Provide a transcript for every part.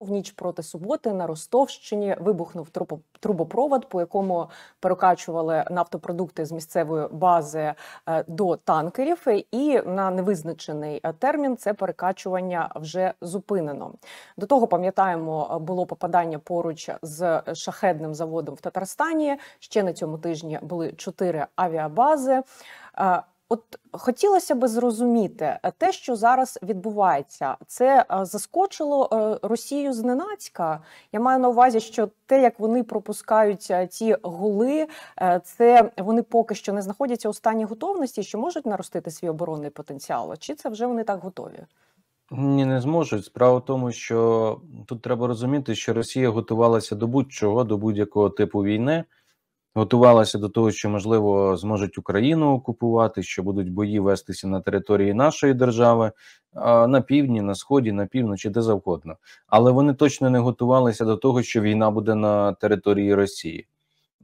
В ніч проти суботи на Ростовщині вибухнув трубопровод, по якому перекачували нафтопродукти з місцевої бази е, до танкерів, і на невизначений е, термін це перекачування вже зупинено. До того пам'ятаємо, е, було попадання поруч з шахедним заводом в Татарстані. Ще на цьому тижні були чотири авіабази. От хотілося би зрозуміти е, те, що зараз відбувається, це е, заскочило е, Росію зненацька. Я маю на увазі, що те, як вони пропускають ці гули, це вони поки що не знаходяться у стані готовності, що можуть наростити свій оборонний потенціал, чи це вже вони так готові? Ні, не зможуть. Справа в тому, що тут треба розуміти, що Росія готувалася до будь-чого, до будь-якого типу війни готувалася до того, що можливо зможуть Україну окупувати, що будуть бої вестися на території нашої держави на півдні, на сході, на півночі, де завгодно, але вони точно не готувалися до того, що війна буде на території Росії.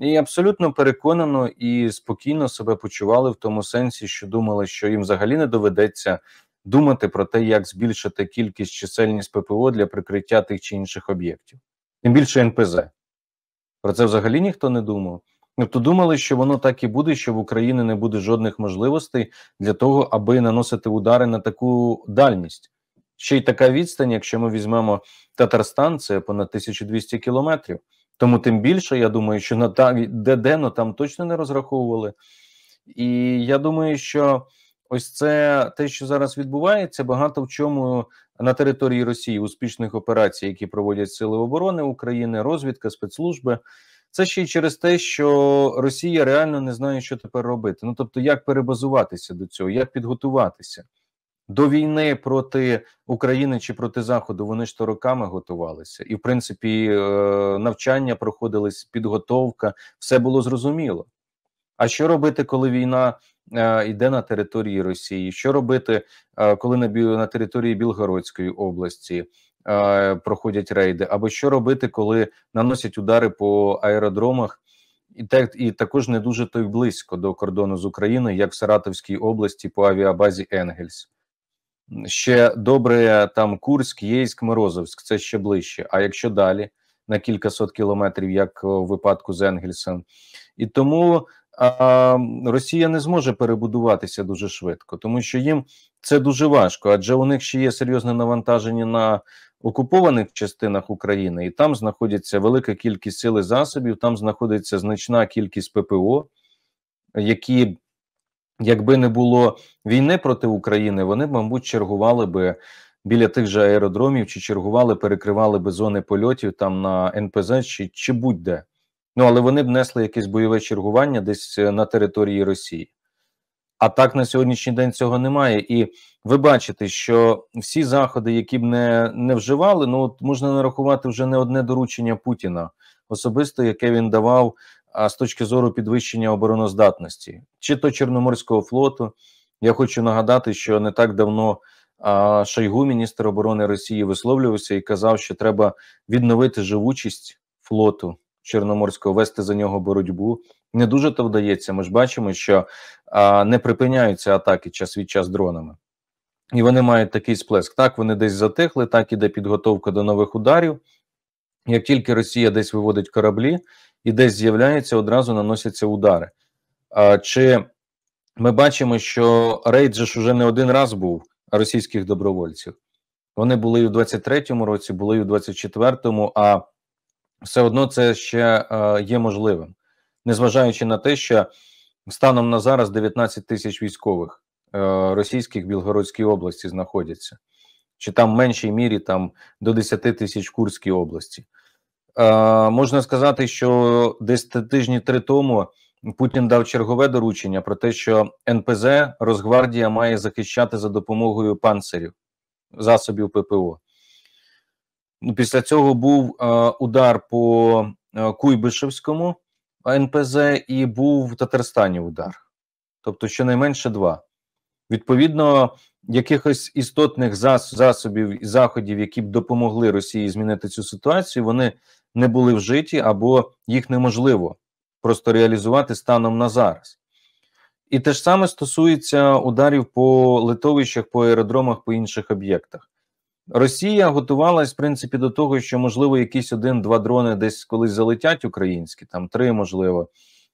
І абсолютно переконано і спокійно себе почували в тому сенсі, що думали, що їм взагалі не доведеться думати про те, як збільшити кількість чисельність ППО для прикриття тих чи інших об'єктів, тим більше НПЗ. Про це взагалі ніхто не думав. Тобто думали, що воно так і буде, що в Україні не буде жодних можливостей для того, аби наносити удари на таку дальність. Ще й така відстань, якщо ми візьмемо Татарстан, це понад 1200 кілометрів. Тому тим більше, я думаю, що на там де ну, там точно не розраховували. І я думаю, що ось це те, що зараз відбувається, багато в чому на території Росії успішних операцій, які проводять сили оборони України, розвідка, спецслужби. Це ще й через те, що Росія реально не знає, що тепер робити. Ну тобто, як перебазуватися до цього, як підготуватися до війни проти України чи проти Заходу. Вони ж то роками готувалися, і в принципі е, навчання проходились, підготовка, все було зрозуміло. А що робити, коли війна е, йде на території Росії? Що робити, е, коли на на території Білгородської області, Е, проходять рейди, або що робити, коли наносять удари по аеродромах, і так і також не дуже той близько до кордону з Україною, як в Саратовській області по авіабазі Енгельс. Ще добре там Курськ, Єйськ, Морозовськ, це ще ближче. А якщо далі, на кількасот кілометрів, як у випадку з Енгельсом, і тому а, Росія не зможе перебудуватися дуже швидко, тому що їм це дуже важко, адже у них ще є серйозне навантаження на окупованих частинах України, і там знаходиться велика кількість сил засобів, там знаходиться значна кількість ППО, які, якби не було війни проти України, вони, мабуть, чергували би біля тих же аеродромів, чи чергували, перекривали би зони польотів там на НПЗ чи, чи будь-де. Ну але вони б несли якесь бойове чергування десь е, на території Росії. А так на сьогоднішній день цього немає. І ви бачите, що всі заходи, які б не не вживали, ну от можна нарахувати вже не одне доручення Путіна особисто, яке він давав а з точки зору підвищення обороноздатності, чи то Чорноморського флоту. Я хочу нагадати, що не так давно а, Шойгу, міністр оборони Росії, висловлювався і казав, що треба відновити живучість флоту. Чорноморського вести за нього боротьбу не дуже то вдається. Ми ж бачимо, що а, не припиняються атаки час від час дронами, і вони мають такий сплеск. Так вони десь затихли, так іде підготовка до нових ударів. Як тільки Росія десь виводить кораблі і десь з'являється, одразу наносяться удари. А, Чи ми бачимо, що рейд же ж уже не один раз був російських добровольців? Вони були і в 23-му році, були і в 24-му, а все одно це ще е, є можливим, незважаючи на те, що станом на зараз 19 тисяч військових е, російських в Білгородській області знаходяться, чи там в меншій мірі там до 10 тисяч в Курській області. Е, можна сказати, що десь тижні три тому Путін дав чергове доручення про те, що НПЗ Росгвардія має захищати за допомогою панцирів засобів ППО. Ну, після цього був е, удар по е, Куйбишевському НПЗ і був в Татарстані удар, тобто щонайменше два. Відповідно, якихось істотних зас засобів і заходів, які б допомогли Росії змінити цю ситуацію, вони не були вжиті або їх неможливо просто реалізувати станом на зараз. І те ж саме стосується ударів по литовищах, по аеродромах, по інших об'єктах. Росія готувалась в принципі до того, що можливо якісь один-два дрони десь колись залетять українські, там три можливо,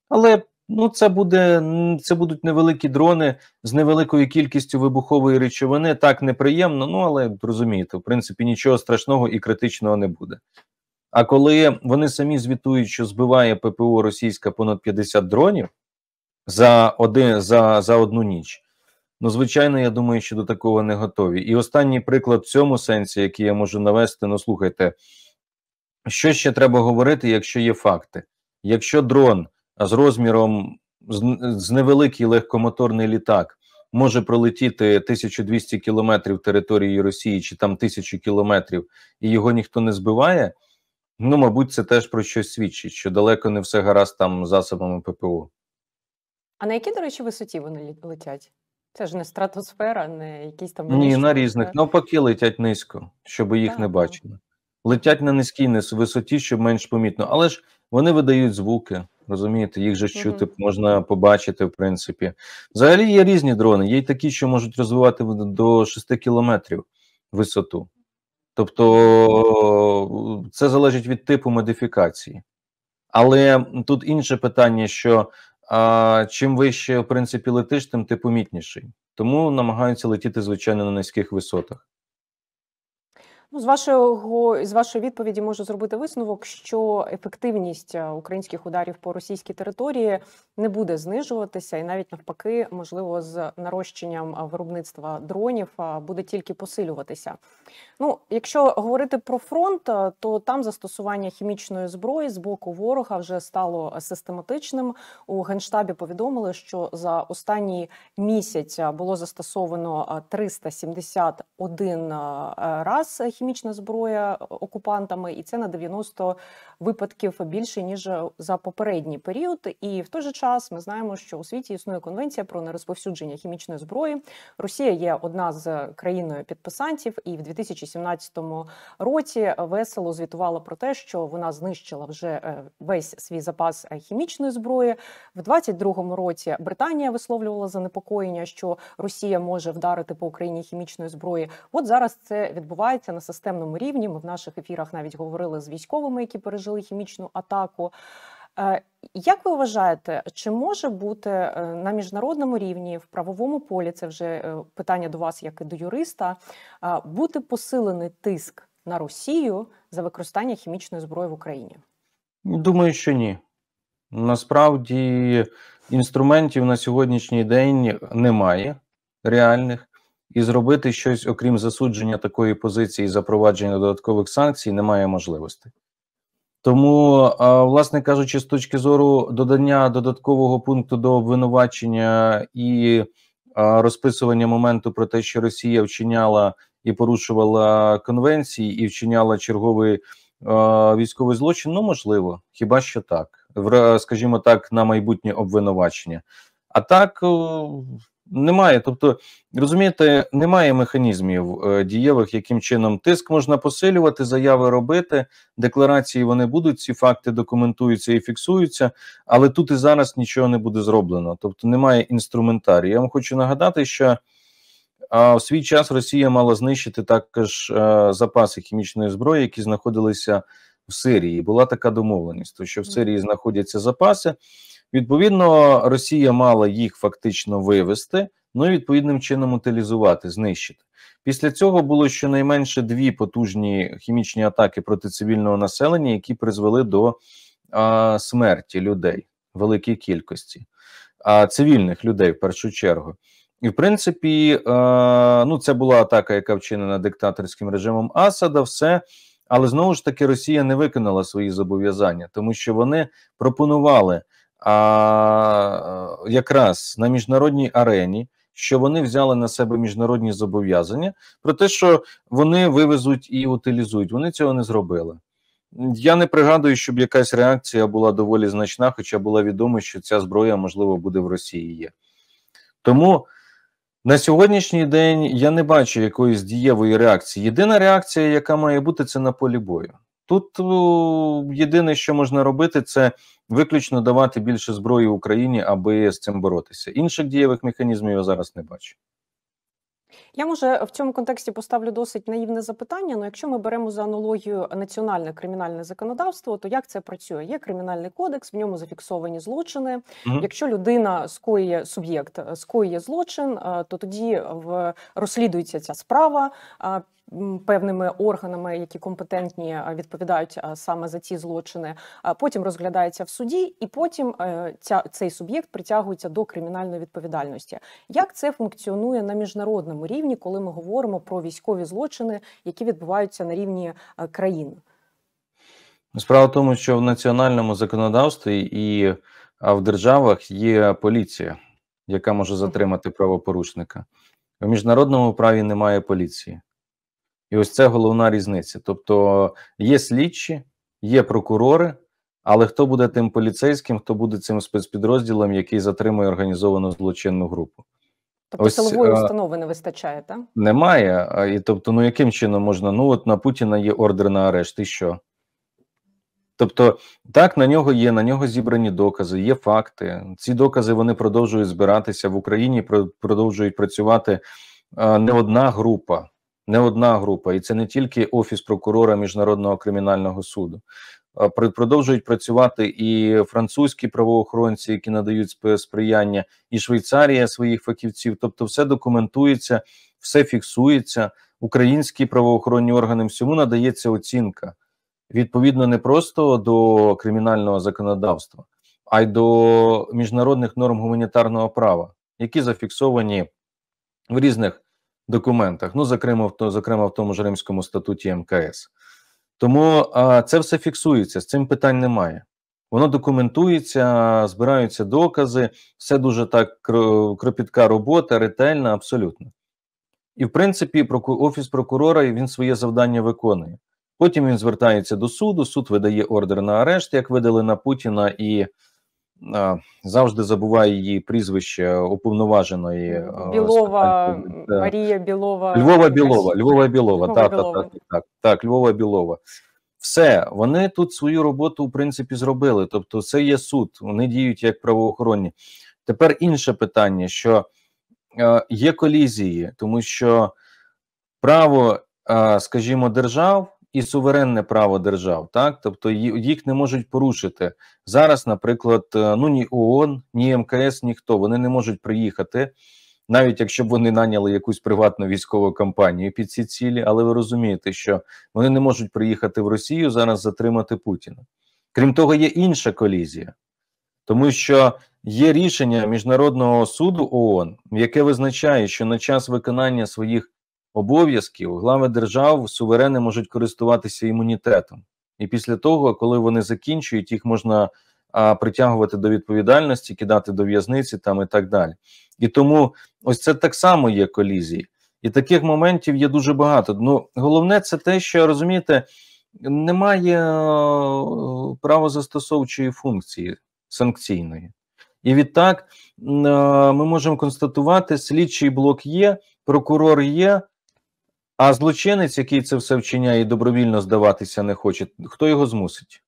але ну це буде це будуть невеликі дрони з невеликою кількістю вибухової речовини. Так неприємно. Ну але розумієте, в принципі, нічого страшного і критичного не буде. А коли вони самі звітують, що збиває ППО Російська понад 50 дронів за один за, за одну ніч. Ну, звичайно, я думаю, що до такого не готові. І останній приклад в цьому сенсі, який я можу навести, ну слухайте, що ще треба говорити, якщо є факти. Якщо дрон з розміром з невеликий легкомоторний літак може пролетіти 1200 кілометрів території Росії чи там 1000 кілометрів, і його ніхто не збиває, ну мабуть, це теж про щось свідчить, що далеко не все гаразд там засобами ППО. А на якій, до речі, висоті вони летять? Це ж не стратосфера, не якісь там ні на різних навпаки летять низько, щоб їх так. не бачили. Летять на низькій на висоті, щоб менш помітно, але ж вони видають звуки. Розумієте, їх же чути mm можна побачити, в принципі. Взагалі є різні дрони, є й такі, що можуть розвивати до 6 кілометрів висоту. Тобто це залежить від типу модифікації. Але тут інше питання, що а чим вище в принципі летиш, тим ти помітніший. Тому намагаються летіти звичайно на низьких висотах. Ну, з вашого з вашої відповіді можу зробити висновок, що ефективність е, українських ударів по російській території не буде знижуватися, і навіть навпаки, можливо, з нарощенням е, виробництва дронів е, буде тільки посилюватися. Ну, якщо говорити про фронт, то там застосування хімічної зброї з боку ворога вже стало систематичним. У генштабі повідомили, що за останній місяць було застосовано 371 раз хімічна зброя е, окупантами, і це на 90 випадків більше ніж е, за попередній період. І в той же час ми знаємо, що у світі існує конвенція про нерозповсюдження хімічної зброї. Росія є одна з е, країною підписантів, і в 2017 році весело звітувала про те, що вона знищила вже весь свій запас хімічної зброї. В 2022 році Британія висловлювала занепокоєння, що Росія може вдарити по Україні хімічної зброї. От зараз це відбувається на системному рівні. Ми в наших ефірах навіть говорили з військовими, які пережили хімічну атаку. Е, як ви вважаєте, чи може бути е, на міжнародному рівні в правовому полі? Це вже е, питання до вас, як і до юриста, бути посилений тиск на Росію за використання хімічної зброї в Україні? Думаю, що ні. Насправді інструментів на сьогоднішній день немає реальних і зробити щось, окрім засудження такої позиції і запровадження додаткових санкцій, немає можливості. Тому, власне кажучи, з точки зору додання додаткового пункту до обвинувачення і розписування моменту про те, що Росія вчиняла і порушувала конвенції, і вчиняла черговий військовий злочин, ну можливо, хіба що так, скажімо так, на майбутнє обвинувачення. А так немає. Тобто, розумієте, немає механізмів е, дієвих, яким чином тиск можна посилювати, заяви робити, декларації вони будуть, ці факти документуються і фіксуються, але тут і зараз нічого не буде зроблено. Тобто немає інструментарію. Я вам хочу нагадати, що а, в свій час Росія мала знищити також е, запаси хімічної зброї, які знаходилися в Сирії. Була така домовленість, що в Сирії знаходяться запаси. Відповідно, Росія мала їх фактично вивести, ну і відповідним чином утилізувати, знищити. Після цього було щонайменше дві потужні хімічні атаки проти цивільного населення, які призвели до а, смерті людей великій кількості, а цивільних людей в першу чергу. І в принципі, а, ну це була атака, яка вчинена диктаторським режимом Асада. Все. Але знову ж таки Росія не виконала свої зобов'язання, тому що вони пропонували а е, якраз на міжнародній арені, що вони взяли на себе міжнародні зобов'язання про те, що вони вивезуть і утилізують. Вони цього не зробили. Я не пригадую, щоб якась реакція була доволі значна, хоча була відомо, що ця зброя, можливо, буде в Росії є. Тому на сьогоднішній день я не бачу якоїсь дієвої реакції. Єдина реакція, яка має бути, це на полі бою. Тут е, єдине, що можна робити, це виключно давати більше зброї Україні, аби з цим боротися. Інших дієвих механізмів я зараз не бачу. Я може в цьому контексті поставлю досить наївне запитання. Ну якщо ми беремо за аналогію національне кримінальне законодавство, то як це працює? Є кримінальний кодекс, в ньому зафіксовані злочини. Угу. Якщо людина скоює суб'єкт, е, скоює злочин, е, то тоді в розслідується ця справа. Певними органами, які компетентні е, відповідають саме за ці злочини, потім розглядається в суді, і потім ця цей суб'єкт притягується до кримінальної відповідальності. Як це функціонує на міжнародному рівні? рівні, коли ми говоримо про військові злочини, які відбуваються на рівні е, країн? Ну, справа в тому, що в національному законодавстві і в державах є поліція, яка може затримати правопорушника. В міжнародному праві немає поліції. І ось це головна різниця. Тобто є слідчі, є прокурори, але хто буде тим поліцейським, хто буде цим спецпідрозділом, який затримує організовану злочинну групу? Тобто Ось, силової е, установи не вистачає, так? Немає. І тобто, ну яким чином можна? Ну, от на Путіна є ордер на арешт, і що? Тобто, так, на нього є, на нього зібрані докази, є факти. Ці докази вони продовжують збиратися в Україні, продовжують працювати не одна група, не одна група, і це не тільки Офіс прокурора Міжнародного кримінального суду, продовжують працювати і французькі правоохоронці, які надають сприяння, і Швейцарія своїх фахівців. Тобто, все документується, все фіксується. Українські правоохоронні органи всьому надається оцінка відповідно не просто до кримінального законодавства, а й до міжнародних норм гуманітарного права, які зафіксовані в різних документах. Ну, зокрема, в зокрема в тому ж Римському статуті МКС. Тому а, це все фіксується, з цим питань немає. Воно документується, збираються докази, все дуже так кропітка робота, ретельна, абсолютно. І, в принципі, Офіс прокурора він своє завдання виконує. Потім він звертається до суду, суд видає ордер на арешт, як видали на Путіна і завжди забуваю її прізвище уповноваженої е, Білова та, Марія Білова Львова Білова, Львова Білова, Львова та, так, так, так, Львова Білова. Все, вони тут свою роботу в принципі зробили. Тобто, це є суд, вони діють як правоохоронні. Тепер інше питання: що е, є колізії, тому що право, е, скажімо, держав і суверенне право держав, так тобто їх не можуть порушити зараз. Наприклад, е, ну ні ООН, ні МКС, ніхто вони не можуть приїхати, навіть якщо б вони наняли якусь приватну військову кампанію під ці цілі, але ви розумієте, що вони не можуть приїхати в Росію зараз затримати Путіна. Крім того, є інша колізія, тому що є рішення міжнародного суду ООН, яке визначає, що на час виконання своїх обов'язків глави держав суверени можуть користуватися імунітетом, і після того, коли вони закінчують, їх можна а, притягувати до відповідальності, кидати до в'язниці там і так далі. І тому ось це так само є колізії, і таких моментів є дуже багато. Ну головне, це те, що розумієте, немає е, правозастосовчої функції санкційної. І відтак е, ми можемо констатувати, слідчий блок є, прокурор є, а злочинець, який це все вчиняє і добровільно здаватися не хоче, хто його змусить?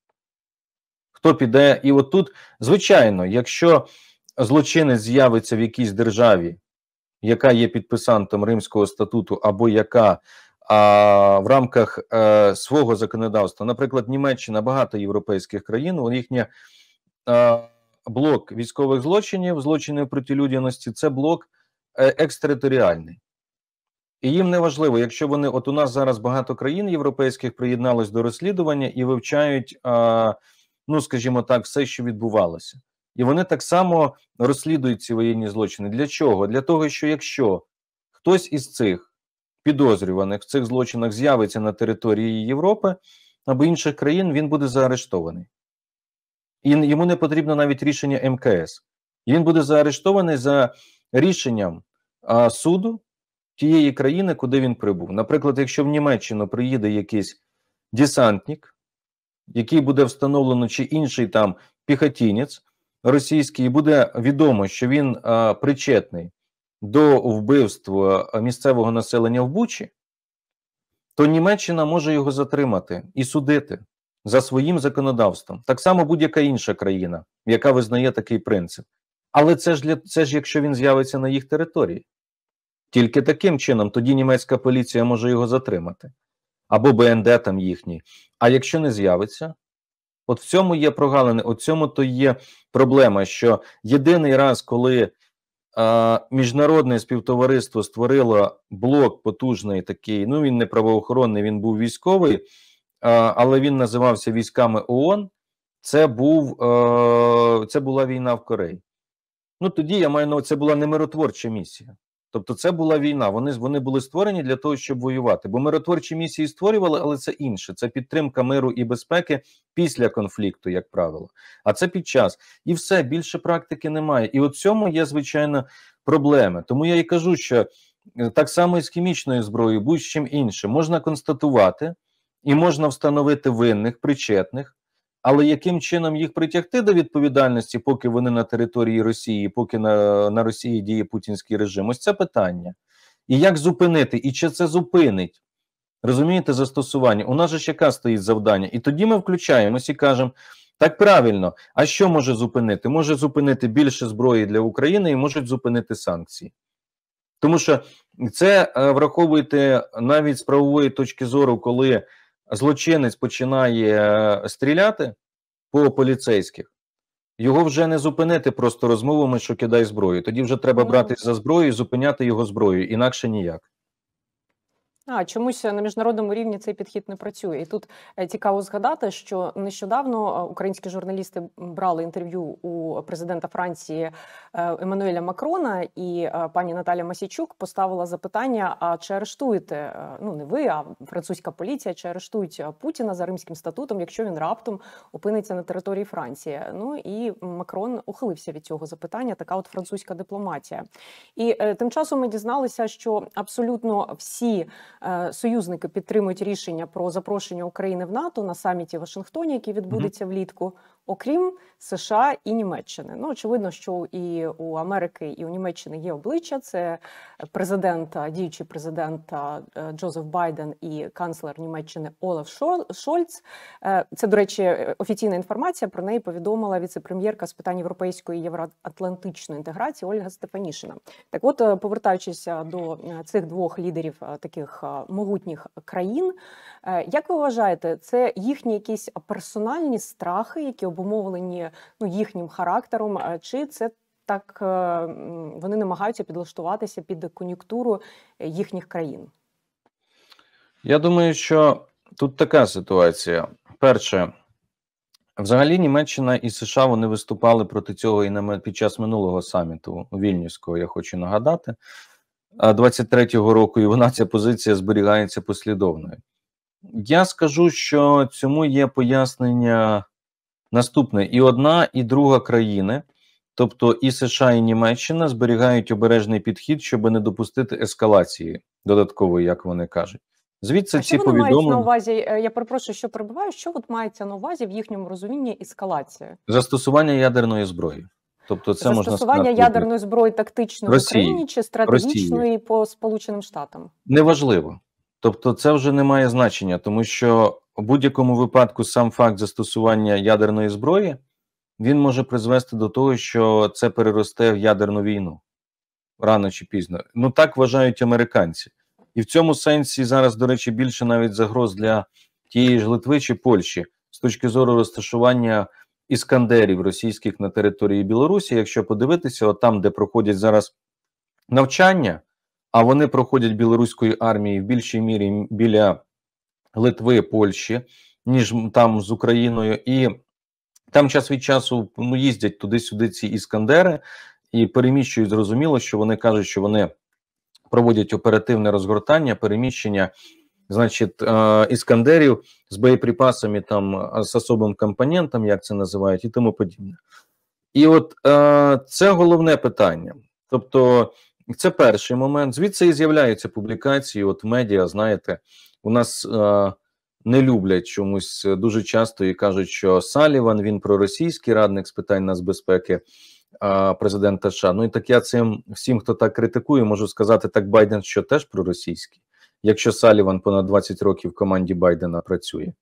Хто піде? І от тут, звичайно, якщо злочинець з'явиться в якійсь державі, яка є підписантом Римського статуту, або яка а, в рамках а, е, свого законодавства, наприклад, Німеччина, багато європейських країн, їхня а, е, блок військових злочинів, злочинів проти людяності, це блок е, екстериторіальний. І їм не важливо, якщо вони от у нас зараз багато країн європейських приєдналось до розслідування і вивчають, а, ну скажімо так, все, що відбувалося, і вони так само розслідують ці воєнні злочини. Для чого? Для того, що якщо хтось із цих підозрюваних в цих злочинах з'явиться на території Європи або інших країн, він буде заарештований, і йому не потрібно навіть рішення МКС. Він буде заарештований за рішенням а, суду тієї країни, куди він прибув. Наприклад, якщо в Німеччину приїде якийсь десантник, який буде встановлено чи інший там піхотінець російський, і буде відомо, що він а, причетний до вбивства місцевого населення в Бучі, то Німеччина може його затримати і судити за своїм законодавством. Так само будь-яка інша країна, яка визнає такий принцип. Але це ж для це ж, якщо він з'явиться на їх території. Тільки таким чином тоді німецька поліція може його затримати, або БНД там їхній. А якщо не з'явиться, от в цьому є прогалини, от в цьому то є проблема, що єдиний раз, коли е, міжнародне співтовариство створило блок потужний такий, ну він не правоохоронний, він був військовий, е, але він називався військами ООН. Це був е, це була війна в Кореї. Ну тоді я маю на увазі, це була не миротворча місія. Тобто, це була війна. Вони вони були створені для того, щоб воювати. Бо миротворчі місії створювали, але це інше. Це підтримка миру і безпеки після конфлікту, як правило. А це під час і все більше практики немає. І от цьому є звичайно проблеми. Тому я і кажу, що е, так само і з хімічною зброєю, будь-чим іншим можна констатувати і можна встановити винних, причетних. Але яким чином їх притягти до відповідальності, поки вони на території Росії, поки на на Росії діє путінський режим? Ось це питання. І як зупинити, і чи це зупинить? Розумієте, застосування? У нас же ще яка стоїть завдання, і тоді ми включаємось і кажемо. Так правильно, а що може зупинити? Може зупинити більше зброї для України і можуть зупинити санкції, тому що це е, враховуйте навіть з правової точки зору, коли злочинець починає е, стріляти по поліцейських, його вже не зупинити просто розмовами, що кидай зброю. Тоді вже треба брати за зброю і зупиняти його зброю, інакше ніяк. А чомусь е, на міжнародному рівні цей підхід не працює. І тут е, цікаво згадати, що нещодавно е, українські журналісти брали інтерв'ю у президента Франції Еммануеля Макрона, і пані Наталя Масічук поставила запитання: а чи арештуєте? Ну не ви, а французька поліція чи арештують Путіна за римським статутом, якщо він раптом опиниться на території Франції? Ну і Макрон ухилився від цього запитання. Така от французька дипломатія. І тим часом ми дізналися, що абсолютно всі. Е, союзники підтримують рішення про запрошення України в НАТО на саміті в Вашингтоні, який відбудеться влітку окрім США і Німеччини. Ну очевидно, що і у Америки і у Німеччини є обличчя. Це президента, діючий президент е, Джозеф Байден і канцлер Німеччини Олаф Шольц. Е, це до речі, офіційна інформація про неї повідомила віцепрем'єрка з питань європейської і євроатлантичної інтеграції Ольга Степанішина. Так, от е, повертаючись до цих двох лідерів таких могутніх країн, як ви вважаєте, це їхні якісь персональні страхи, які обумовлені ну їхнім характером, е, чи це так е, вони намагаються підлаштуватися під кон'юнктуру їхніх країн? Я думаю, що тут така ситуація. Перше, взагалі, Німеччина і США вони виступали проти цього і під час минулого саміту Вільнюського. Я хочу нагадати. 23-го року, і вона ця позиція зберігається послідовною. Я скажу, що цьому є пояснення Наступне і одна, і друга країни, тобто і США, і Німеччина, зберігають обережний підхід, щоб не допустити ескалації додаткової, як вони кажуть. Звідси а ці повідомлення... мають на увазі. Е, я перепрошую, що перебуваю. Що от мається на увазі в їхньому розумінні ескалація застосування ядерної зброї, тобто це застосування можна застосування ядерної зброї тактичної Росії, в Україні чи стратегічної Росії. по сполученим штатам неважливо, тобто це вже не має значення, тому що у будь-якому випадку сам факт застосування ядерної зброї він може призвести до того, що це переросте в ядерну війну рано чи пізно. Ну так вважають американці, і в цьому сенсі зараз, до речі, більше навіть загроз для тієї ж Литви чи Польщі з точки зору розташування іскандерів російських на території Білорусі. Якщо подивитися, от там, де проходять зараз навчання, а вони проходять білоруської армії в більшій мірі біля. Литви, Польщі, ніж там з Україною, і там час від часу ну їздять туди-сюди ці іскандери і переміщують. Зрозуміло, що вони кажуть, що вони проводять оперативне розгортання, переміщення, значить, е, іскандерів з боєприпасами, там з особим компонентом, як це називають, і тому подібне. І от е, це головне питання. Тобто, це перший момент. Звідси і з'являються публікації, от медіа, знаєте у нас е, не люблять чомусь е, дуже часто і кажуть, що Саліван він проросійський радник з питань нацбезпеки президента США. Ну і так я цим всім, хто так критикує, можу сказати так, Байден, що теж проросійський. Якщо Саліван понад 20 років в команді Байдена працює,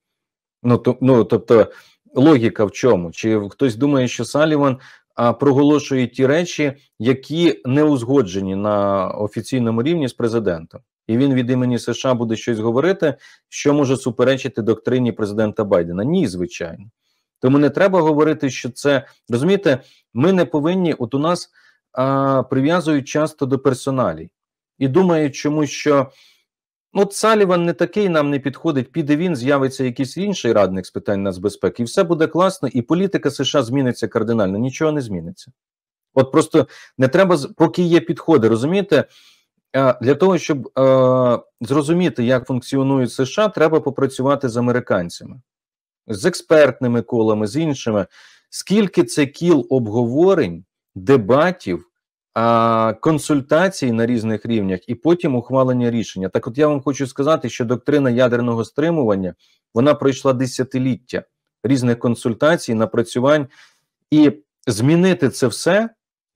ну то ну тобто логіка в чому? Чи хтось думає, що Саліван а, проголошує ті речі, які не узгоджені на офіційному рівні з президентом? і він від імені США буде щось говорити, що може суперечити доктрині президента Байдена. Ні, звичайно. Тому не треба говорити, що це розумієте, ми не повинні. От у нас а, прив'язують часто до персоналій і думають, чому що ну, от Саліван не такий, нам не підходить. Піде він, з'явиться якийсь інший радник з питань нацбезпеки, і все буде класно, і політика США зміниться кардинально. Нічого не зміниться. От, просто не треба поки є підходи, розумієте. Е, для того щоб е, зрозуміти, як функціонують США, треба попрацювати з американцями, з експертними колами, з іншими. Скільки це кіл обговорень, дебатів, е, консультацій на різних рівнях, і потім ухвалення рішення. Так, от я вам хочу сказати, що доктрина ядерного стримування вона пройшла десятиліття різних консультацій, напрацювань, і змінити це все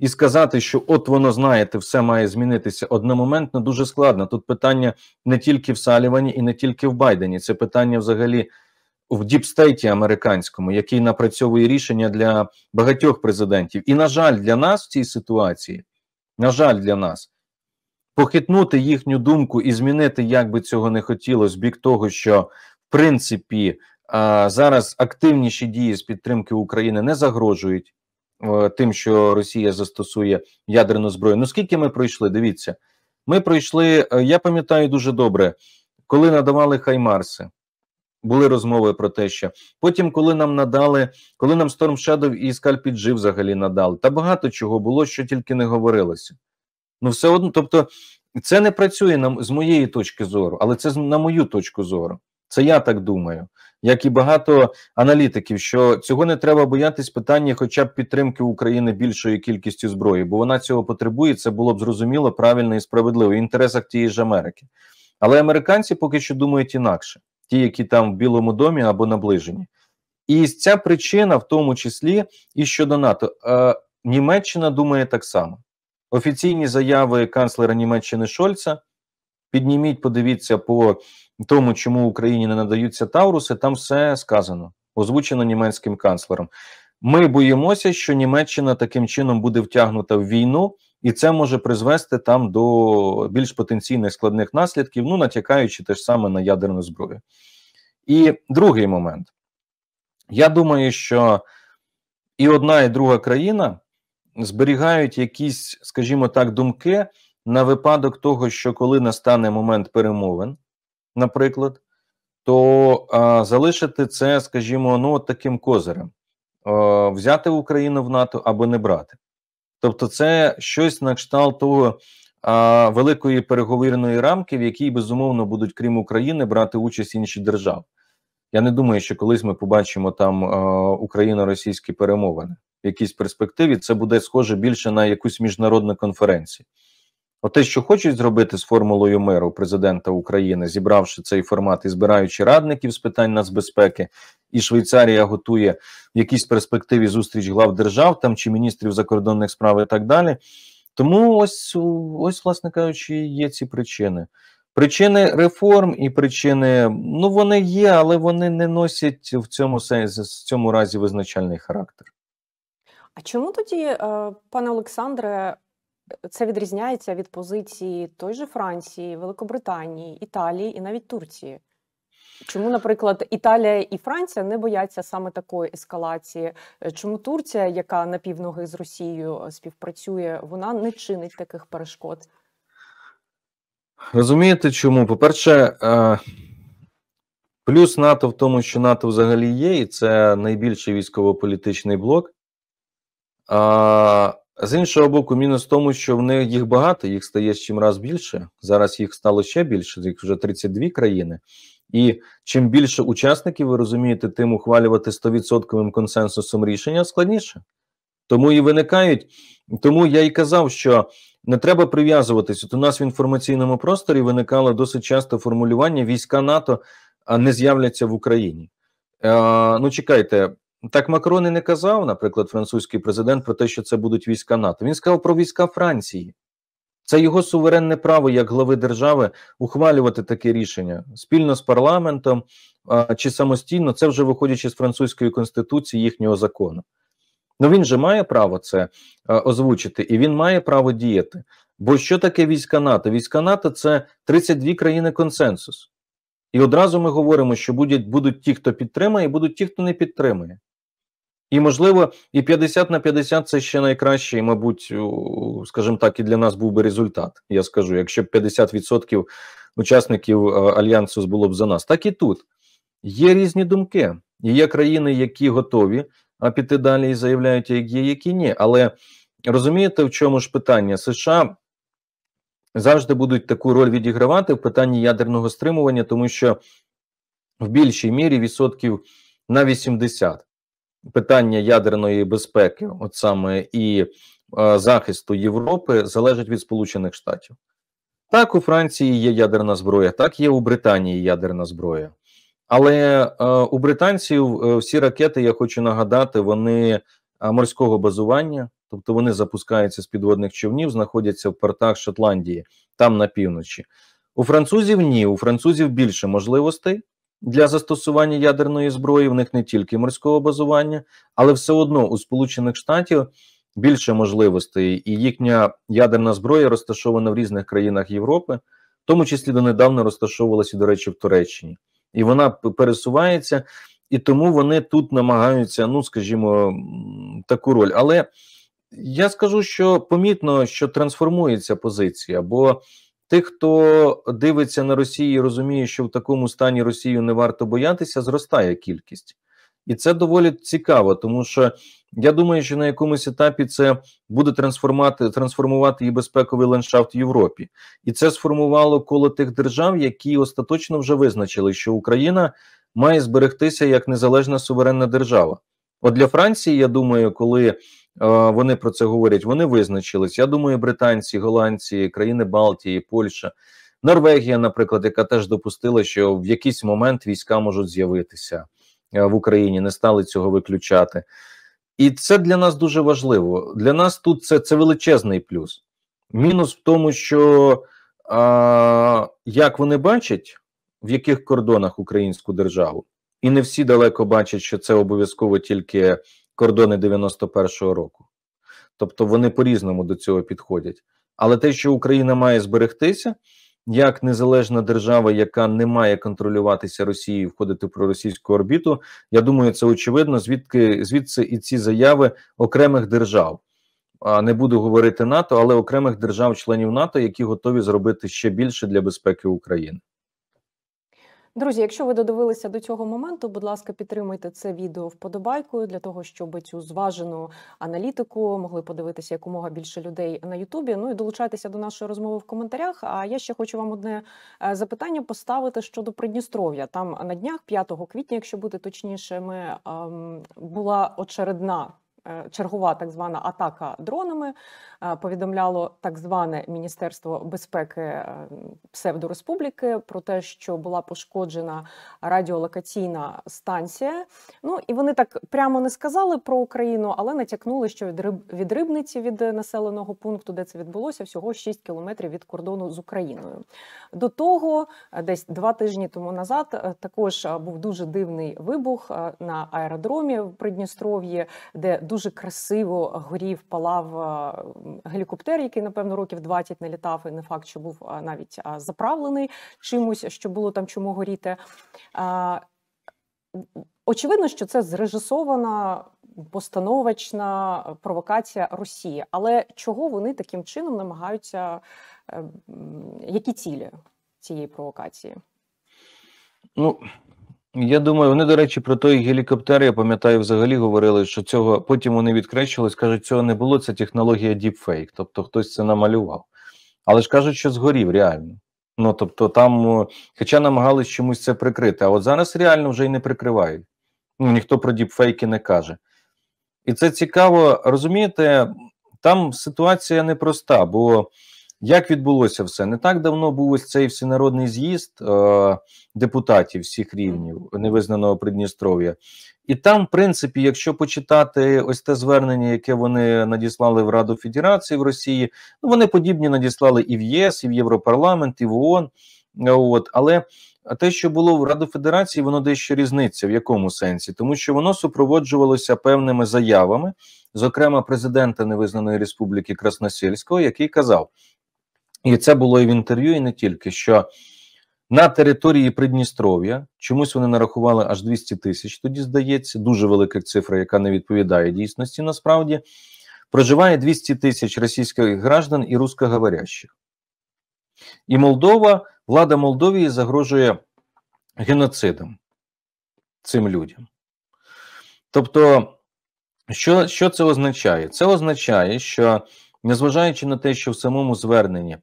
і сказати, що от воно знаєте, все має змінитися одномоментно дуже складно. Тут питання не тільки в Салівані і не тільки в Байдені. Це питання взагалі в діпстейті американському, який напрацьовує рішення для багатьох президентів. І, на жаль, для нас в цій ситуації, на жаль, для нас похитнути їхню думку і змінити, як би цього не хотілося, бік того, що в принципі. зараз активніші дії з підтримки України не загрожують Е, тим, що Росія застосує ядерну зброю. Ну скільки ми пройшли? Дивіться, ми пройшли. Е, я пам'ятаю дуже добре, коли надавали Хаймарси. Були розмови про те, що потім, коли нам надали, коли нам Storm Shadow і Скальпіджи взагалі надали, та багато чого було, що тільки не говорилося. Ну, все одно, тобто, це не працює нам з моєї точки зору, але це на мою точку зору. Це я так думаю як і багато аналітиків, що цього не треба боятись питання, хоча б підтримки України більшою кількістю зброї, бо вона цього потребує. Це було б зрозуміло, правильно і справедливо в інтересах тієї ж Америки. Але американці поки що думають інакше, ті, які там в Білому домі або наближені, і ця причина, в тому числі, і щодо НАТО, е, Німеччина думає так само. Офіційні заяви канцлера Німеччини Шольца. Підніміть, подивіться по тому, чому Україні не надаються Тауруси. Там все сказано, озвучено німецьким канцлером. Ми боїмося, що Німеччина таким чином буде втягнута в війну, і це може призвести там до більш потенційних складних наслідків, ну натякаючи теж саме на ядерну зброю. І другий момент. Я думаю, що і одна, і друга країна зберігають якісь, скажімо так, думки на випадок того, що коли настане момент перемовин, наприклад, то а, залишити це, скажімо, ну от таким козирем, а, взяти Україну в НАТО або не брати. Тобто, це щось на кшталт того а, великої переговірної рамки, в якій безумовно будуть, крім України, брати участь інші держави. Я не думаю, що колись ми побачимо там україно-російські перемовини в якійсь перспективі. Це буде схоже більше на якусь міжнародну конференцію. Оте, що хочуть зробити з формулою миру президента України, зібравши цей формат і збираючи радників з питань нацбезпеки, і Швейцарія готує в якійсь перспективі зустріч глав держав там чи міністрів закордонних справ і так далі. Тому ось ось, власне кажучи, є ці причини. Причини реформ і причини, ну вони є, але вони не носять в цьому сенсі, в цьому разі визначальний характер. А чому тоді, е, пане Олександре, це відрізняється від позиції той же Франції, Великобританії, Італії і навіть Турції. Чому, наприклад, Італія і Франція не бояться саме такої ескалації? Е, чому Турція, яка на півноги з Росією е, співпрацює, вона не чинить таких перешкод? Розумієте, чому? По-перше, е, плюс НАТО в тому, що НАТО взагалі є, і це найбільший військово-політичний блок. З іншого боку, мінус в тому, що в них їх багато, їх стає чим раз більше. Зараз їх стало ще більше, їх вже 32 країни. І чим більше учасників, ви розумієте, тим ухвалювати 100% консенсусом рішення складніше. Тому і виникають. Тому я і казав, що не треба прив'язуватися От у нас в інформаційному просторі виникало досить часто формулювання війська НАТО не з'являться в Україні. Е, ну чекайте, так Макрон і не казав, наприклад, французький президент про те, що це будуть війська НАТО. Він сказав про війська Франції. Це його суверенне право як глави держави ухвалювати таке рішення спільно з парламентом а, чи самостійно, це вже виходячи з французької конституції їхнього закону. Ну він же має право це а, озвучити, і він має право діяти. Бо що таке війська НАТО? Війська НАТО це 32 країни консенсус. І одразу ми говоримо, що будуть, будуть ті, хто підтримає, і будуть ті, хто не підтримує. І, можливо, і 50 на 50 це ще найкращий, мабуть, скажімо так, і для нас був би результат. Я скажу, якщо б 50% учасників е, альянсу було б за нас, так і тут є різні думки. Є країни, які готові а піти далі і заявляють, як є, які ні. Але розумієте, в чому ж питання? США завжди будуть таку роль відігравати в питанні ядерного стримування, тому що в більшій мірі відсотків на 80% питання ядерної безпеки, от саме і е, захисту Європи, залежить від Сполучених Штатів. Так, у Франції є ядерна зброя, так є у Британії ядерна зброя, але е, у британців е, всі ракети, я хочу нагадати, вони е, морського базування, тобто вони запускаються з підводних човнів, знаходяться в портах Шотландії, там на півночі. У французів ні, у французів більше можливостей для застосування ядерної зброї, в них не тільки морського базування, але все одно у Сполучених Штатів більше можливостей, і їхня ядерна зброя розташована в різних країнах Європи, в тому числі донедавна розташовувалася, до речі, в Туреччині, і вона пересувається, і тому вони тут намагаються, ну скажімо, таку роль. Але я скажу, що помітно, що трансформується позиція, бо Тих, хто дивиться на Росію, і розуміє, що в такому стані Росію не варто боятися, зростає кількість, і це доволі цікаво, тому що я думаю, що на якомусь етапі це буде трансформувати трансформувати і безпековий ландшафт в Європі, і це сформувало коло тих держав, які остаточно вже визначили, що Україна має зберегтися як незалежна суверенна держава. От для Франції, я думаю, коли вони про це говорять. Вони визначились. Я думаю, британці, голландці, країни Балтії, Польща, Норвегія, наприклад, яка теж допустила, що в якийсь момент війська можуть з'явитися е, в Україні, не стали цього виключати, і це для нас дуже важливо. Для нас тут це, це величезний плюс. Мінус в тому, що а, як вони бачать, в яких кордонах українську державу, і не всі далеко бачать, що це обов'язково тільки кордони 91-го року. Тобто вони по-різному до цього підходять. Але те, що Україна має зберегтися як незалежна держава, яка не має контролюватися Росією, входити про російську орбіту, я думаю, це очевидно, звідки звідси і ці заяви окремих держав. Не буду говорити НАТО, але окремих держав-членів НАТО, які готові зробити ще більше для безпеки України. Друзі, якщо ви додивилися до цього моменту, будь ласка, підтримайте це відео вподобайкою для того, щоб цю зважену аналітику могли подивитися якомога більше людей на Ютубі. Ну і долучайтеся до нашої розмови в коментарях. А я ще хочу вам одне е, запитання поставити щодо Придністров'я. Там на днях, 5 квітня, якщо бути точніше, ми ем, була очередна Е, чергова так звана атака дронами е, повідомляло так зване Міністерство безпеки е, псевдореспубліки про те, що була пошкоджена радіолокаційна станція. Ну і вони так прямо не сказали про Україну, але натякнули, що від риб від рибниці від населеного пункту, де це відбулося, всього 6 кілометрів від кордону з Україною. До того десь два тижні тому назад також був дуже дивний вибух на аеродромі в Придністров'ї, де дуже красиво горів, палав е, гелікоптер, який, напевно, років 20 не літав, і не факт, що був е, навіть е, заправлений чимось, що було там чому горіти. Очевидно, що це зрежисована постановочна провокація Росії. Але чого вони таким чином намагаються, які цілі цієї провокації? Ну, я думаю, вони, до речі, про той гелікоптер, я пам'ятаю, взагалі говорили, що цього потім вони відкрещились, кажуть, цього не було, це технологія діпфейк, тобто хтось це намалював. Але ж кажуть, що згорів реально. Ну тобто, там, е, хоча намагались чомусь це прикрити, а от зараз реально вже й не прикривають. Ну ніхто про діпфейки не каже. І це цікаво, розумієте, там ситуація непроста, бо. Як відбулося все? Не так давно був ось цей всенародний з'їзд е, депутатів всіх рівнів невизнаного Придністров'я, і там, в принципі, якщо почитати ось те звернення, яке вони надіслали в Раду Федерації в Росії, ну вони подібні надіслали і в ЄС, і в Європарламент, і в ООН. От але те, що було в Раду Федерації, воно дещо різниця в якому сенсі, тому що воно супроводжувалося певними заявами, зокрема президента Невизнаної Республіки Красносільського, який казав. І це було і в інтерв'ю, і не тільки що на території Придністров'я чомусь вони нарахували аж 200 тисяч. Тоді здається, дуже велика цифра, яка не відповідає дійсності. Насправді проживає 200 тисяч російських граждан і рускоговорящих. І Молдова, влада Молдовії загрожує геноцидом цим людям. Тобто, що, що це означає? Це означає, що незважаючи на те, що в самому зверненні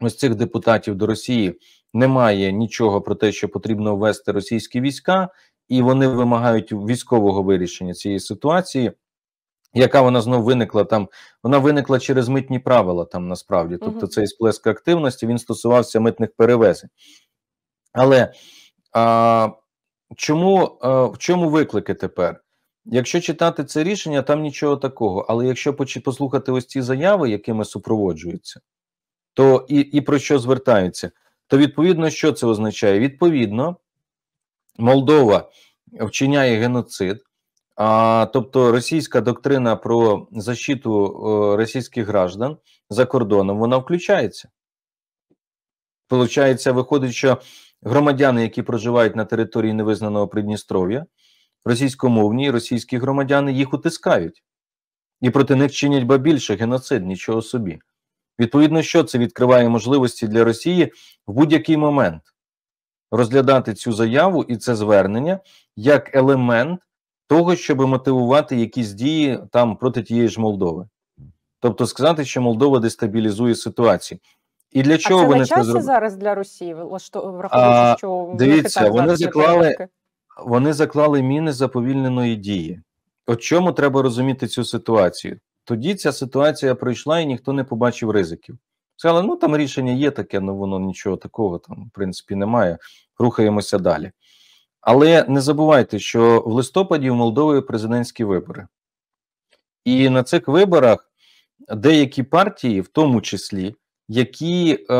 ось цих депутатів до Росії немає нічого про те, що потрібно ввести російські війська, і вони вимагають військового вирішення цієї ситуації. Яка вона знову виникла там? Вона виникла через митні правила там насправді. Тобто, цей сплеск активності він стосувався митних перевезень. Але а, чому а, в чому виклики тепер? Якщо читати це рішення, там нічого такого. Але якщо послухати ось ці заяви, якими супроводжуються, то і, і про що звертаються, то відповідно, що це означає? Відповідно, Молдова вчиняє геноцид, а тобто російська доктрина про защиту е, російських граждан за кордоном, вона включається. Получається, виходить, що громадяни, які проживають на території невизнаного Придністров'я, російськомовні російські громадяни їх утискають і проти них чинять ба більше геноцид, нічого собі. Відповідно, що це відкриває можливості для Росії в будь-який момент розглядати цю заяву і це звернення як елемент того, щоб мотивувати якісь дії там проти тієї ж Молдови, тобто сказати, що Молдова дестабілізує ситуацію. І для чого а це вони на часі це зробили? зараз для Росії? враховуючи, що дивіться, вони заклали вони заклали міни заповільненої дії. От чому треба розуміти цю ситуацію? тоді ця ситуація пройшла і ніхто не побачив ризиків. Сказали, ну там рішення є таке, ну воно нічого такого там, в принципі, немає. Рухаємося далі. Але не забувайте, що в листопаді в Молдові президентські вибори, і на цих виборах деякі партії, в тому числі, які е,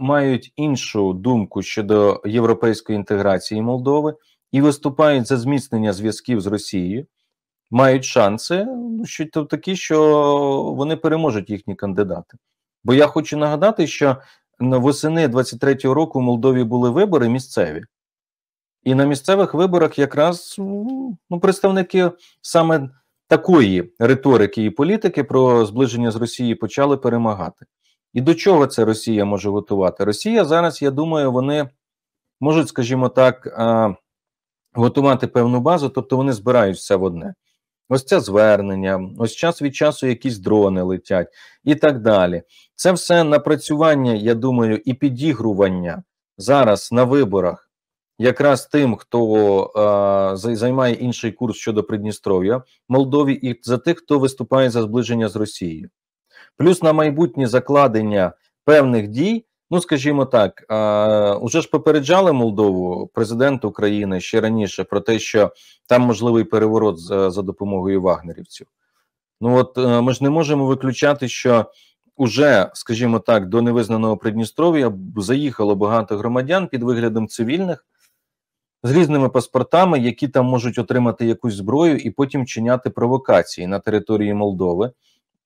мають іншу думку щодо європейської інтеграції Молдови і виступають за зміцнення зв'язків з Росією, мають шанси, ну, що то такі, що вони переможуть їхні кандидати. Бо я хочу нагадати, що на восени 23-го року в Молдові були вибори місцеві, і на місцевих виборах якраз ну, представники саме такої риторики і політики про зближення з Росією почали перемагати. І до чого це Росія може готувати? Росія зараз, я думаю, вони можуть, скажімо так, готувати певну базу, тобто вони збираються в одне ось це звернення, ось час від часу якісь дрони летять і так далі. Це все напрацювання, я думаю, і підігрування зараз на виборах, якраз тим, хто е, займає інший курс щодо Придністров'я, Молдові, і за тих, хто виступає за зближення з Росією, плюс на майбутнє закладення певних дій. Ну, скажімо так, уже ж попереджали Молдову президент України ще раніше про те, що там можливий переворот за допомогою вагнерівців. Ну от е, ми ж не можемо виключати, що уже, скажімо так, до невизнаного Придністров'я заїхало багато громадян під виглядом цивільних з різними паспортами, які там можуть отримати якусь зброю і потім чиняти провокації на території Молдови,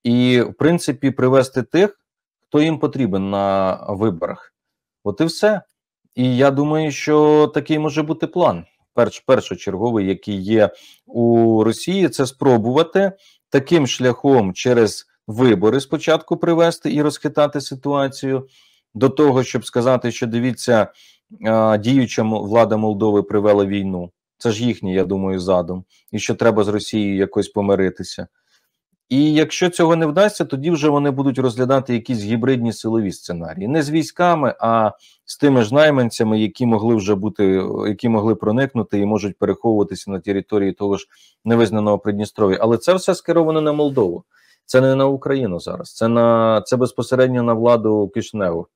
і в принципі привести тих хто їм потрібен на виборах. От і все. І я думаю, що такий може бути план. Перш першочерговий, який є у Росії, це спробувати таким шляхом через вибори спочатку привести і розхитати ситуацію до того, щоб сказати, що дивіться, діюча влада Молдови привела війну. Це ж їхній, я думаю, задум, і що треба з Росією якось помиритися. І якщо цього не вдасться, тоді вже вони будуть розглядати якісь гібридні силові сценарії не з військами, а з тими ж найманцями, які могли вже бути, які могли проникнути і можуть переховуватися на території того ж невизнаного Придністров'я. Але це все скеровано на Молдову, це не на Україну зараз. Це на це безпосередньо на владу Кишневу.